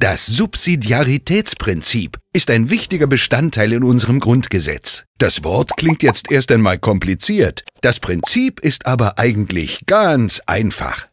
Das Subsidiaritätsprinzip ist ein wichtiger Bestandteil in unserem Grundgesetz. Das Wort klingt jetzt erst einmal kompliziert, das Prinzip ist aber eigentlich ganz einfach.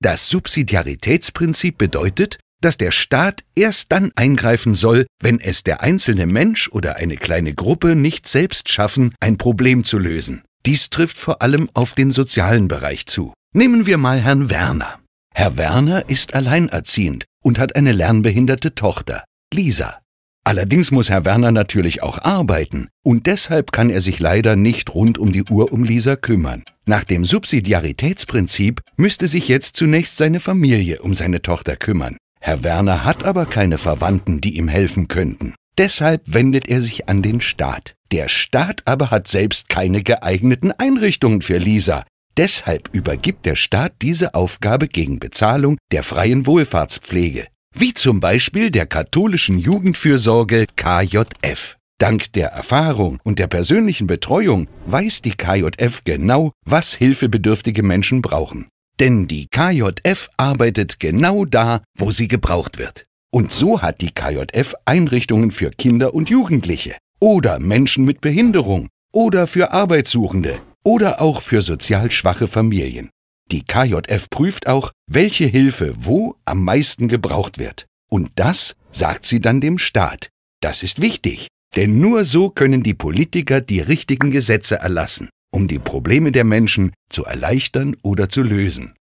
Das Subsidiaritätsprinzip bedeutet, dass der Staat erst dann eingreifen soll, wenn es der einzelne Mensch oder eine kleine Gruppe nicht selbst schaffen, ein Problem zu lösen. Dies trifft vor allem auf den sozialen Bereich zu. Nehmen wir mal Herrn Werner. Herr Werner ist alleinerziehend und hat eine lernbehinderte Tochter, Lisa. Allerdings muss Herr Werner natürlich auch arbeiten und deshalb kann er sich leider nicht rund um die Uhr um Lisa kümmern. Nach dem Subsidiaritätsprinzip müsste sich jetzt zunächst seine Familie um seine Tochter kümmern. Herr Werner hat aber keine Verwandten, die ihm helfen könnten. Deshalb wendet er sich an den Staat. Der Staat aber hat selbst keine geeigneten Einrichtungen für Lisa. Deshalb übergibt der Staat diese Aufgabe gegen Bezahlung der freien Wohlfahrtspflege, wie zum Beispiel der katholischen Jugendfürsorge KJF. Dank der Erfahrung und der persönlichen Betreuung weiß die KJF genau, was hilfebedürftige Menschen brauchen. Denn die KJF arbeitet genau da, wo sie gebraucht wird. Und so hat die KJF Einrichtungen für Kinder und Jugendliche oder Menschen mit Behinderung oder für Arbeitssuchende oder auch für sozial schwache Familien. Die KJF prüft auch, welche Hilfe wo am meisten gebraucht wird. Und das sagt sie dann dem Staat. Das ist wichtig, denn nur so können die Politiker die richtigen Gesetze erlassen, um die Probleme der Menschen zu erleichtern oder zu lösen.